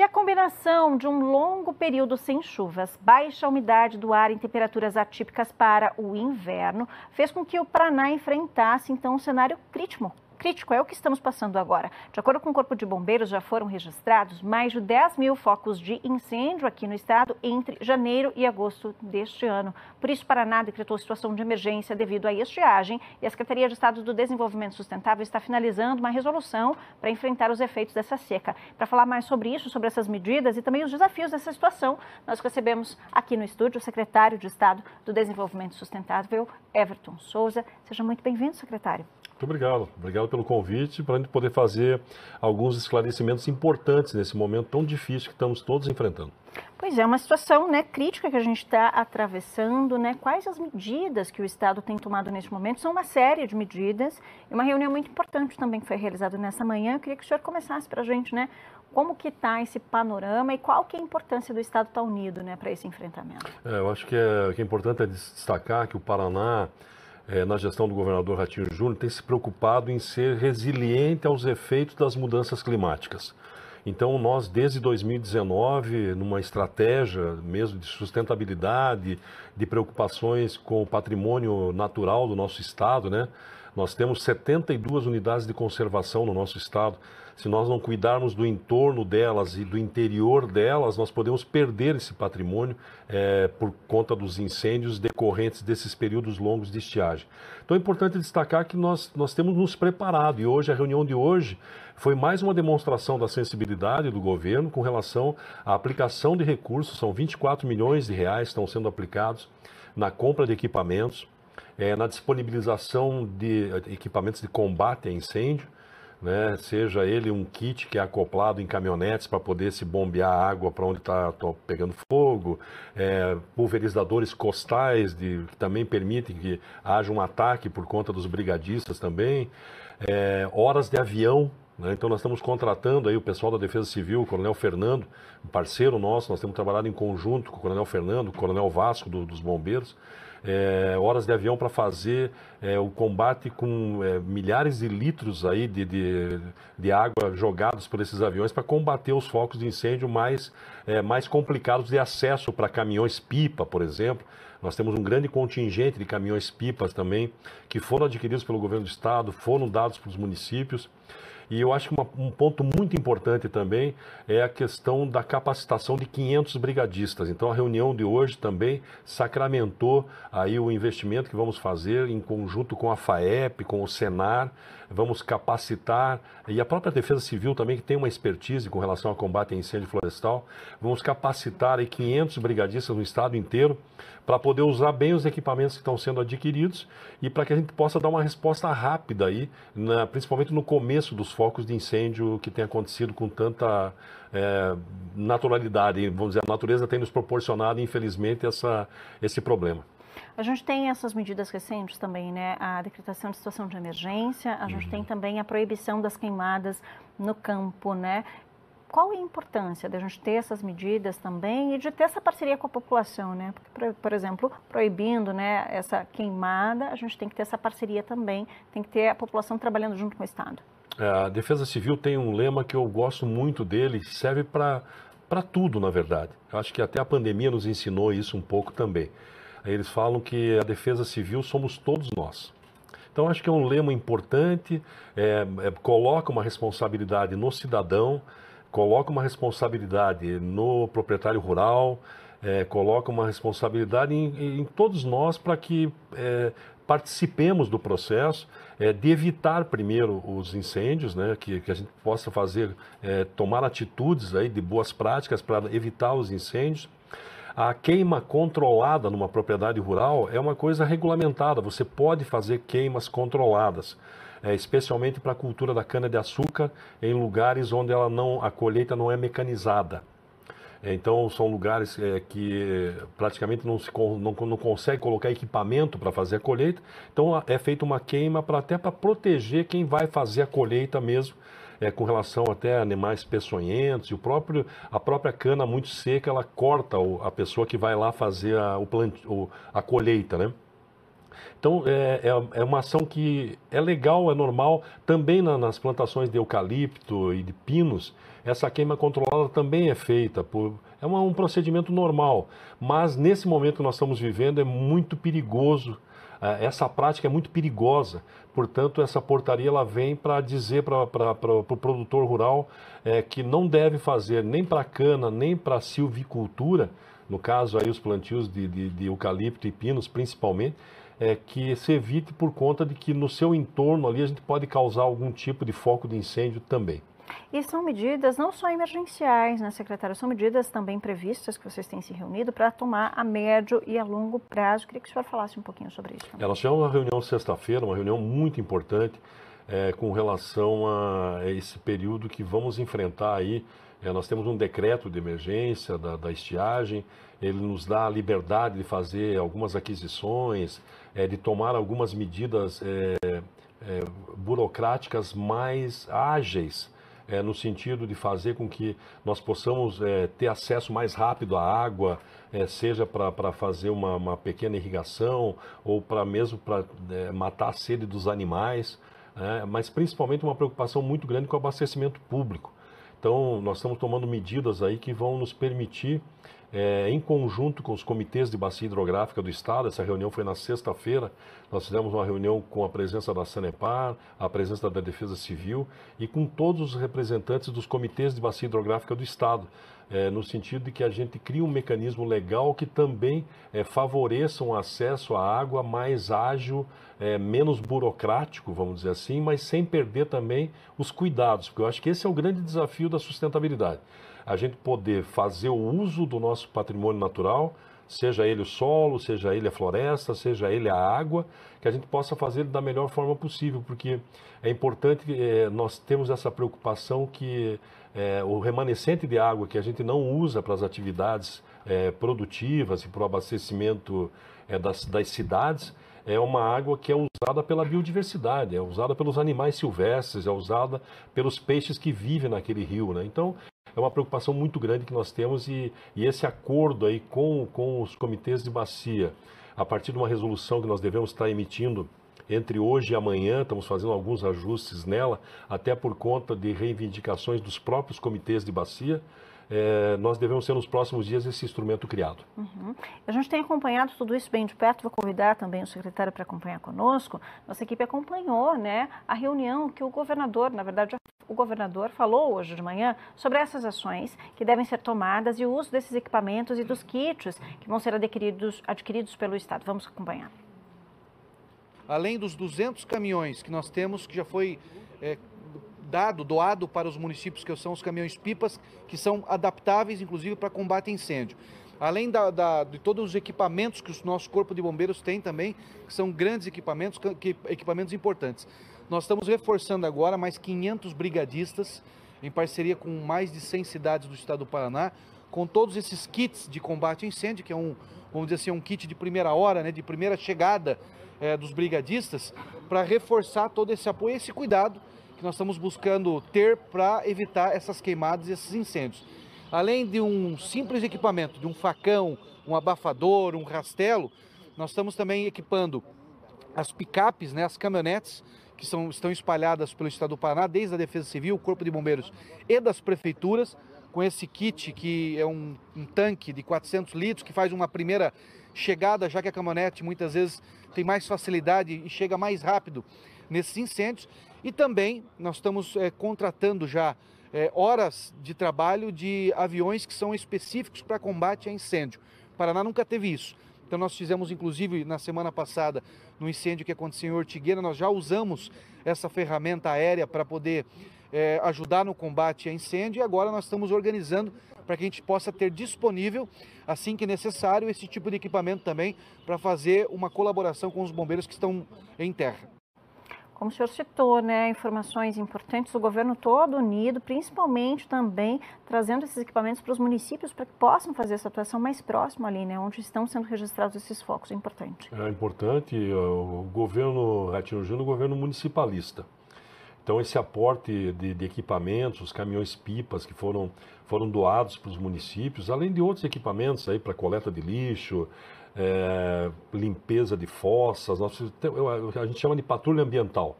E a combinação de um longo período sem chuvas, baixa umidade do ar em temperaturas atípicas para o inverno, fez com que o Paraná enfrentasse então um cenário crítico crítico é o que estamos passando agora. De acordo com o Corpo de Bombeiros, já foram registrados mais de 10 mil focos de incêndio aqui no estado entre janeiro e agosto deste ano. Por isso, Paraná decretou situação de emergência devido à estiagem e a Secretaria de Estado do Desenvolvimento Sustentável está finalizando uma resolução para enfrentar os efeitos dessa seca. Para falar mais sobre isso, sobre essas medidas e também os desafios dessa situação, nós recebemos aqui no estúdio o secretário de Estado do Desenvolvimento Sustentável, Everton Souza. Seja muito bem-vindo, secretário. Muito obrigado. Obrigado pelo convite, para a gente poder fazer alguns esclarecimentos importantes nesse momento tão difícil que estamos todos enfrentando. Pois é, uma situação né, crítica que a gente está atravessando. Né? Quais as medidas que o Estado tem tomado neste momento? São uma série de medidas e uma reunião muito importante também que foi realizada nessa manhã. Eu queria que o senhor começasse para a gente né, como que está esse panorama e qual que é a importância do Estado estar tá unido né, para esse enfrentamento. É, eu acho que é, que é importante é destacar que o Paraná é, na gestão do governador Ratinho Júnior, tem se preocupado em ser resiliente aos efeitos das mudanças climáticas. Então, nós, desde 2019, numa estratégia mesmo de sustentabilidade, de preocupações com o patrimônio natural do nosso Estado, né? Nós temos 72 unidades de conservação no nosso estado. Se nós não cuidarmos do entorno delas e do interior delas, nós podemos perder esse patrimônio é, por conta dos incêndios decorrentes desses períodos longos de estiagem. Então é importante destacar que nós, nós temos nos preparado e hoje, a reunião de hoje, foi mais uma demonstração da sensibilidade do governo com relação à aplicação de recursos. São 24 milhões de reais que estão sendo aplicados na compra de equipamentos é, na disponibilização de equipamentos de combate a incêndio, né? seja ele um kit que é acoplado em caminhonetes para poder se bombear água para onde está pegando fogo, é, pulverizadores costais de, que também permitem que haja um ataque por conta dos brigadistas também, é, horas de avião. Né? Então nós estamos contratando aí o pessoal da Defesa Civil, o Coronel Fernando, um parceiro nosso, nós temos trabalhado em conjunto com o Coronel Fernando, o Coronel Vasco do, dos Bombeiros, é, horas de avião para fazer é, o combate com é, milhares de litros aí de, de, de, água jogados por esses aviões para combater os focos de incêndio mais, é, mais complicados de acesso para caminhões-pipa, por exemplo. Nós temos um grande contingente de caminhões-pipas também que foram adquiridos pelo governo do estado, foram dados para os municípios. E eu acho que uma, um ponto muito importante também é a questão da capacitação de 500 brigadistas. Então, a reunião de hoje também sacramentou aí o investimento que vamos fazer em conjunto com a FAEP, com o Senar. Vamos capacitar, e a própria Defesa Civil também, que tem uma expertise com relação ao combate a incêndio florestal, vamos capacitar aí 500 brigadistas no estado inteiro para poder usar bem os equipamentos que estão sendo adquiridos e para que a gente possa dar uma resposta rápida aí, na, principalmente no começo dos focos de incêndio que têm acontecido com tanta é, naturalidade. Vamos dizer, a natureza tem nos proporcionado, infelizmente, essa, esse problema. A gente tem essas medidas recentes também, né? A decretação de situação de emergência, a gente uhum. tem também a proibição das queimadas no campo, né? Qual é a importância da gente ter essas medidas também e de ter essa parceria com a população, né? Porque, por exemplo, proibindo né, essa queimada, a gente tem que ter essa parceria também, tem que ter a população trabalhando junto com o Estado. É, a Defesa Civil tem um lema que eu gosto muito dele, serve para tudo, na verdade. Eu acho que até a pandemia nos ensinou isso um pouco também. Eles falam que a Defesa Civil somos todos nós. Então, acho que é um lema importante, é, é, coloca uma responsabilidade no cidadão, coloca uma responsabilidade no proprietário rural, é, coloca uma responsabilidade em, em todos nós para que é, participemos do processo é, de evitar primeiro os incêndios, né, que, que a gente possa fazer, é, tomar atitudes aí de boas práticas para evitar os incêndios. A queima controlada numa propriedade rural é uma coisa regulamentada, você pode fazer queimas controladas. É, especialmente para a cultura da cana-de-açúcar, em lugares onde ela não, a colheita não é mecanizada. É, então, são lugares é, que eh, praticamente não, se, não, não consegue colocar equipamento para fazer a colheita. Então, é feita uma queima pra, até para proteger quem vai fazer a colheita mesmo. É, com relação até a animais peçonhentos e o próprio a própria cana muito seca ela corta o, a pessoa que vai lá fazer a, o plant, o, a colheita, né? Então, é, é, é, uma ação que é legal, é normal. Também na, nas plantações de eucalipto e de pinos, essa queima controlada também é feita. Por, é uma, um procedimento normal. Mas, nesse momento que nós estamos vivendo, é muito perigoso. É, essa prática é muito perigosa. Portanto, essa portaria ela vem para dizer para o pro produtor rural é, que não deve fazer nem para cana, nem para silvicultura, no caso aí os plantios de, de, de eucalipto e pinos principalmente, é, que se evite por conta de que no seu entorno ali a gente pode causar algum tipo de foco de incêndio também. E são medidas não só emergenciais, né, secretária? São medidas também previstas que vocês têm se reunido para tomar a médio e a longo prazo. Queria que o senhor falasse um pouquinho sobre isso. Também. Elas tinham uma reunião sexta-feira, uma reunião muito importante é, com relação a esse período que vamos enfrentar aí. É, nós temos um decreto de emergência da, da, estiagem, ele nos dá a liberdade de fazer algumas aquisições, é, de tomar algumas medidas é, é, burocráticas mais ágeis. É, no sentido de fazer com que nós possamos é, ter acesso mais rápido à água, é, seja para fazer uma, uma, pequena irrigação ou para mesmo para é, matar a sede dos animais né? mas principalmente uma preocupação muito grande com o abastecimento público. Então, nós estamos tomando medidas aí que vão nos permitir, é, em conjunto com os comitês de bacia hidrográfica do Estado, essa reunião foi na sexta-feira, nós fizemos uma reunião com a presença da Sanepar, a presença da Defesa Civil e com todos os representantes dos comitês de bacia hidrográfica do Estado, é, no sentido de que a gente cria um mecanismo legal que também é, favoreça um acesso à água mais ágil, é, menos burocrático, vamos dizer assim, mas sem perder também os cuidados, porque eu acho que esse é o grande desafio da sustentabilidade. A gente poder fazer o uso do nosso patrimônio natural, seja ele o solo, seja ele a floresta, seja ele a água, que a gente possa fazer da melhor forma possível, porque é importante é, nós temos essa preocupação que é, o remanescente de água que a gente não usa para as atividades é, produtivas e para o abastecimento é, das, das cidades é uma água que é usada pela biodiversidade, é usada pelos animais silvestres, é usada pelos peixes que vivem naquele rio. Né? Então, é uma preocupação muito grande que nós temos e, e esse acordo aí com, com os comitês de bacia, a partir de uma resolução que nós devemos estar emitindo entre hoje e amanhã, estamos fazendo alguns ajustes nela, até por conta de reivindicações dos próprios comitês de bacia. É, nós devemos ter nos próximos dias esse instrumento criado. Uhum. A gente tem acompanhado tudo isso bem de perto, vou convidar também o secretário para acompanhar conosco. Nossa equipe acompanhou né, a reunião que o governador, na verdade, o governador falou hoje de manhã sobre essas ações que devem ser tomadas e o uso desses equipamentos e dos kits que vão ser adquiridos, adquiridos pelo Estado. Vamos acompanhar além dos 200 caminhões que nós temos, que já foi é, dado, doado para os municípios, que são os caminhões pipas, que são adaptáveis, inclusive, para combate a incêndio. Além da, da, de todos os equipamentos que o nosso Corpo de Bombeiros tem também, que são grandes equipamentos, que, equipamentos importantes. Nós estamos reforçando agora mais 500 brigadistas, em parceria com mais de 100 cidades do estado do Paraná, com todos esses kits de combate a incêndio, que é um, vamos dizer assim, é um kit de primeira hora, né, de primeira chegada é, dos brigadistas para reforçar todo esse apoio, e esse cuidado que nós estamos buscando ter para evitar essas queimadas e esses incêndios. Além de um simples equipamento, de um facão, um abafador, um rastelo, nós estamos também equipando as picapes, né, as caminhonetes que são, estão espalhadas pelo estado do Paraná, desde a Defesa Civil, o Corpo de Bombeiros e das prefeituras, com esse kit que é um, um, tanque de 400 litros que faz uma primeira chegada, já que a caminhonete muitas vezes tem mais facilidade e chega mais rápido nesses incêndios. E também nós estamos é, contratando já é, horas de trabalho de aviões que são específicos para combate a incêndio. O Paraná nunca teve isso. Então nós fizemos, inclusive, na semana passada, no incêndio que aconteceu em Ortigueira, nós já usamos essa ferramenta aérea para poder é, ajudar no combate a incêndio e agora nós estamos organizando para que a gente possa ter disponível, assim que necessário, esse tipo de equipamento também para fazer uma colaboração com os bombeiros que estão em terra. Como o senhor citou, né, informações importantes, o governo todo unido, principalmente também trazendo esses equipamentos para os municípios para que possam fazer essa atuação mais próxima ali, né, onde estão sendo registrados esses focos. É importante. É importante. É, o governo Ratinho Júnior é um governo municipalista. Então, esse aporte de, de equipamentos, os caminhões-pipas que foram, foram doados para os municípios, além de outros equipamentos aí para coleta de lixo, é, limpeza de fossas, nós, a gente chama de patrulha ambiental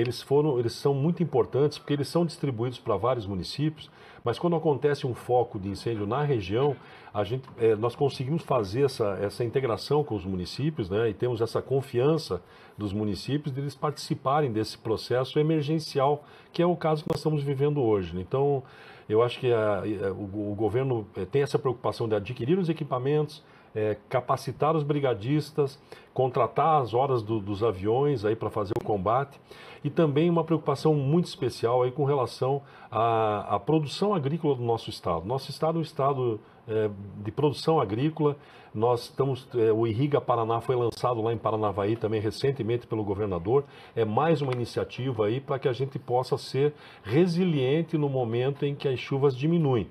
eles foram, eles são muito importantes porque eles são distribuídos para vários municípios, mas quando acontece um foco de incêndio na região, a gente, é, nós conseguimos fazer essa, essa integração com os municípios, né? E temos essa confiança dos municípios de eles participarem desse processo emergencial, que é o caso que nós estamos vivendo hoje. Né. Então, eu acho que a, o, o, governo eh, tem essa preocupação de adquirir os equipamentos, é, capacitar os brigadistas, contratar as horas do, dos aviões aí para fazer o combate e também uma preocupação muito especial aí com relação à, à produção agrícola do nosso estado. Nosso estado é um estado é, de produção agrícola. Nós estamos, é, o Irriga Paraná foi lançado lá em Paranavaí também recentemente pelo governador. É mais uma iniciativa aí para que a gente possa ser resiliente no momento em que as chuvas diminuem.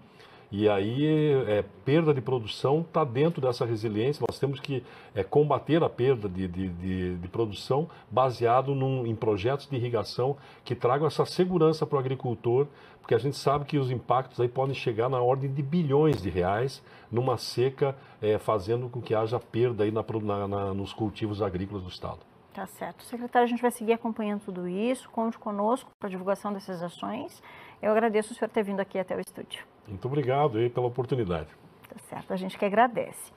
E aí, é, perda de produção está dentro dessa resiliência. Nós temos que é, combater a perda de, de, de, de produção baseado num, em projetos de irrigação que tragam essa segurança para o agricultor, porque a gente sabe que os impactos aí podem chegar na ordem de bilhões de reais numa seca, é, fazendo com que haja perda aí na, na, na, nos cultivos agrícolas do Estado. Tá certo. Secretário, a gente vai seguir acompanhando tudo isso. Conte conosco para a divulgação dessas ações. Eu agradeço o senhor ter vindo aqui até o estúdio. Muito obrigado aí pela oportunidade. Tá certo, a gente que agradece.